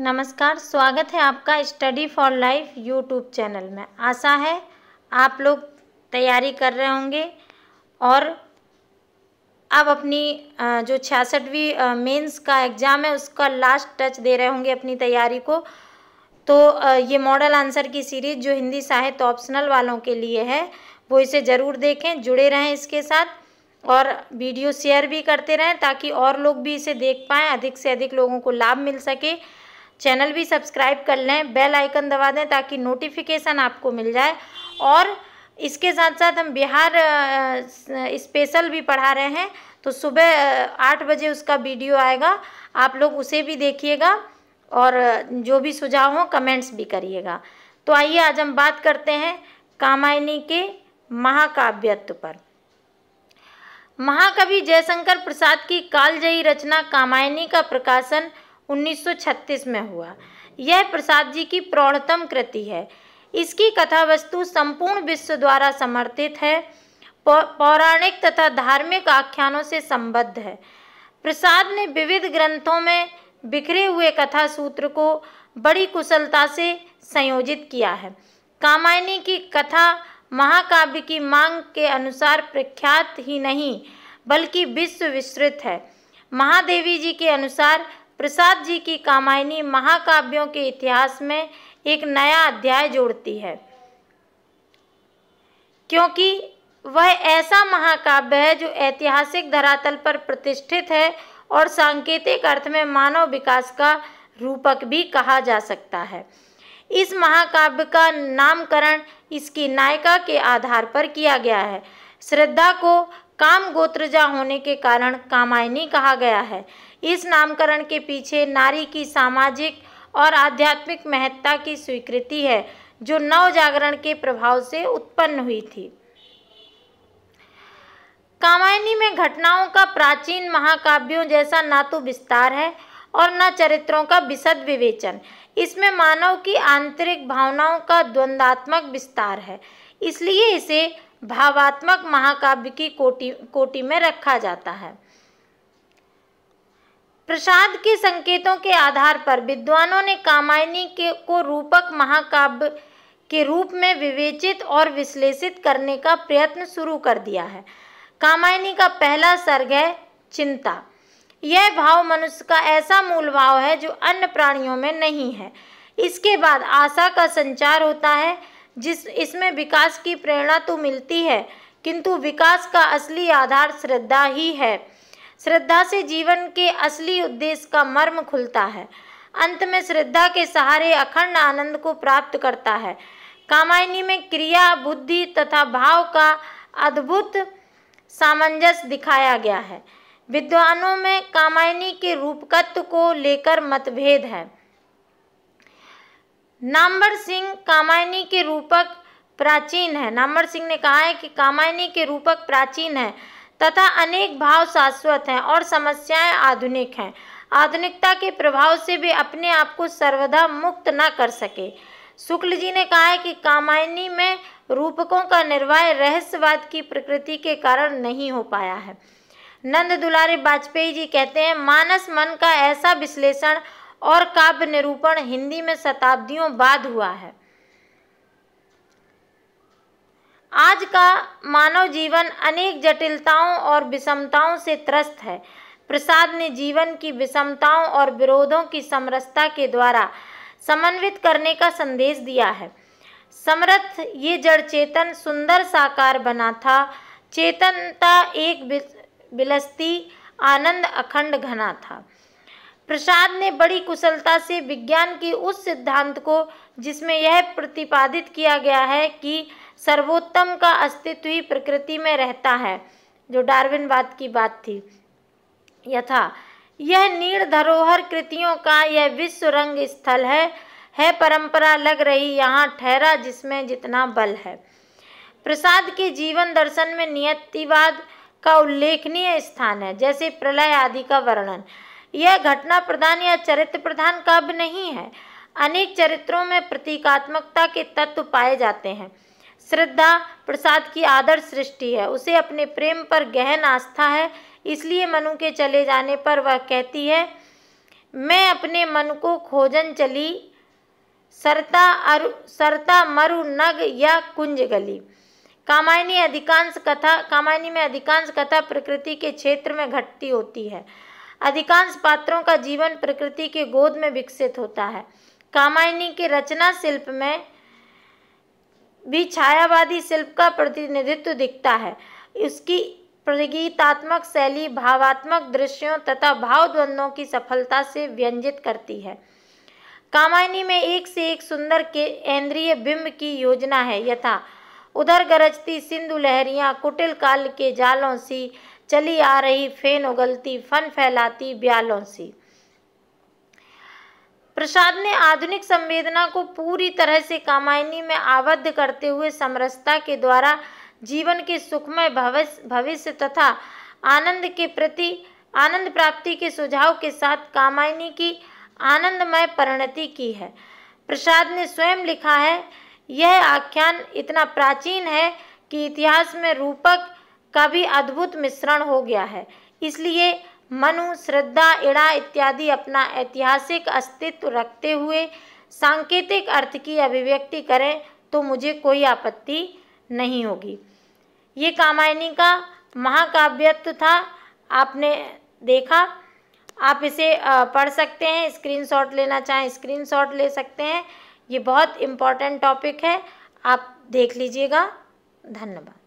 नमस्कार स्वागत है आपका study for life YouTube channel में आशा है आप लोग तैयारी कर रहे होंगे और अब अपनी जो छियासठवीं मेंस का एग्ज़ाम है उसका लास्ट टच दे रहे होंगे अपनी तैयारी को तो ये मॉडल आंसर की सीरीज़ जो हिंदी साहित्य ऑप्शनल वालों के लिए है वो इसे ज़रूर देखें जुड़े रहें इसके साथ और वीडियो शेयर भी करते रहें ताकि और लोग भी इसे देख पाएँ अधिक से अधिक लोगों को लाभ मिल सके चैनल भी सब्सक्राइब कर लें बेल आइकन दबा दें ताकि नोटिफिकेशन आपको मिल जाए और इसके साथ साथ हम बिहार स्पेशल भी पढ़ा रहे हैं तो सुबह आठ बजे उसका वीडियो आएगा आप लोग उसे भी देखिएगा और जो भी सुझाव हो कमेंट्स भी करिएगा तो आइए आज हम बात करते हैं कामायनी के महाकाव्यत्व पर महाकवि जयशंकर प्रसाद की कालजयी रचना कामायनी का प्रकाशन 1936 में हुआ यह प्रसाद जी की प्रौढ़तम कृति है इसकी कथा वस्तु संपूर्ण विश्व द्वारा समर्थित है पौराणिक तथा धार्मिक आख्यानों से संबद्ध है प्रसाद ने विविध ग्रंथों में बिखरे हुए कथा सूत्र को बड़ी कुशलता से संयोजित किया है कामायनी की कथा महाकाव्य की मांग के अनुसार प्रख्यात ही नहीं बल्कि विश्व विस्तृत है महादेवी जी के अनुसार प्रसाद जी की कामायनी महाकाव्यों के इतिहास में एक नया अध्याय जोड़ती है क्योंकि वह ऐसा महाकाव्य है जो ऐतिहासिक धरातल पर प्रतिष्ठित है और सांकेतिक अर्थ में मानव विकास का रूपक भी कहा जा सकता है इस महाकाव्य का नामकरण इसकी नायिका के आधार पर किया गया है श्रद्धा को काम गोत्रजा होने के कारण कामायनी कहा गया है इस नामकरण के पीछे नारी की सामाजिक और आध्यात्मिक महत्ता की स्वीकृति है जो नव जागरण के प्रभाव से उत्पन्न हुई थी कामायनी में घटनाओं का प्राचीन महाकाव्यों जैसा ना तो विस्तार है और न चरित्रों का विशद विवेचन इसमें मानव की आंतरिक भावनाओं का द्वंद्वात्मक विस्तार है इसलिए इसे भावात्मक महाकाव्य की कोटि कोटि में रखा जाता है प्रसाद के संकेतों के आधार पर विद्वानों ने कामायनी के को रूपक महाकाव्य के रूप में विवेचित और विश्लेषित करने का प्रयत्न शुरू कर दिया है कामायनी का पहला सर्ग है चिंता यह भाव मनुष्य का ऐसा मूल भाव है जो अन्य प्राणियों में नहीं है इसके बाद आशा का संचार होता है जिस इसमें विकास की प्रेरणा तो मिलती है किंतु विकास का असली आधार श्रद्धा ही है श्रद्धा से जीवन के असली उद्देश्य का मर्म खुलता है अंत में श्रद्धा के सहारे अखंड आनंद को प्राप्त करता है कामायनी में क्रिया बुद्धि तथा भाव का अद्भुत सामंजस्य दिखाया गया है विद्वानों में कामायनी के रूपकत्व को लेकर मतभेद है नाम्बर सिंह कामायनी के रूपक प्राचीन है नाम्बर सिंह ने कहा है कि कामायनी के रूपक प्राचीन है तथा अनेक भाव शाश्वत हैं और समस्याएं आधुनिक हैं आधुनिकता के प्रभाव से भी अपने आप को सर्वदा मुक्त न कर सके शुक्ल जी ने कहा है कि कामायनी में रूपकों का निर्वाह रहस्यवाद की प्रकृति के कारण नहीं हो पाया है नंद दुलारे वाजपेयी जी कहते हैं मानस मन का ऐसा विश्लेषण और काव्य निरूपण हिंदी में शताब्दियों बाद हुआ है का मानव जीवन अनेक जटिलताओं और विषमताओं से त्रस्त है प्रसाद ने जीवन की विषमताओं और विरोधों की समरसता के द्वारा समन्वित करने का संदेश दिया है समरथ ये जड़ चेतन सुंदर साकार बना था चेतनता एक बिलस्ती आनंद अखंड घना था प्रसाद ने बड़ी कुशलता से विज्ञान की उस सिद्धांत को जिसमें यह प्रतिपादित किया गया है कि सर्वोत्तम का अस्तित्व ही प्रकृति में रहता है जो डार्विन बात की बात थी यथा यह नीड़ धरोहर कृतियों का यह विश्व रंग स्थल है है परंपरा लग रही यहाँ ठहरा जिसमें जितना बल है प्रसाद के जीवन दर्शन में नियतिवाद का उल्लेखनीय स्थान है जैसे प्रलय आदि का वर्णन यह घटना प्रधान या चरित्र प्रधान काव्य नहीं है अनेक चरित्रों में प्रतीकात्मकता के तत्व पाए जाते हैं श्रद्धा प्रसाद की आदर्श सृष्टि है उसे अपने प्रेम पर गहन आस्था है इसलिए मनु के चले जाने पर वह कहती है मैं अपने मन को खोजन चली सरता अरु सरता मरु नग या कुंज गली कामायनी अधिकांश कथा कामायनी में अधिकांश कथा प्रकृति के क्षेत्र में घटती होती है अधिकांश पात्रों का जीवन प्रकृति के गोद में विकसित होता है कामायनी के रचना शिल्प में भी छायावादी शिल्प का प्रतिनिधित्व दिखता है उसकी प्रगीतात्मक शैली भावात्मक दृश्यों तथा भाव द्वंद्वों की सफलता से व्यंजित करती है कामायनी में एक से एक सुंदर के केंद्रीय बिंब की योजना है यथा उधर गरजती सिंधु लहरियाँ कुटिल काल के जालों सी चली आ रही फेन उगलती फन फैलाती ब्यालों सी प्रसाद ने आधुनिक संवेदना को पूरी तरह से कामायनी में आबद्ध करते हुए समरसता के द्वारा जीवन के सुखमय भविष्य भविष्य तथा आनंद के प्रति आनंद प्राप्ति के सुझाव के साथ कामायनी की आनंदमय परिणति की है प्रसाद ने स्वयं लिखा है यह आख्यान इतना प्राचीन है कि इतिहास में रूपक का भी अद्भुत मिश्रण हो गया है इसलिए मनु श्रद्धा इड़ा इत्यादि अपना ऐतिहासिक अस्तित्व रखते हुए सांकेतिक अर्थ की अभिव्यक्ति करें तो मुझे कोई आपत्ति नहीं होगी ये कामायनी का महाकाव्यत्व था आपने देखा आप इसे पढ़ सकते हैं स्क्रीनशॉट लेना चाहें स्क्रीनशॉट ले सकते हैं ये बहुत इम्पॉर्टेंट टॉपिक है आप देख लीजिएगा धन्यवाद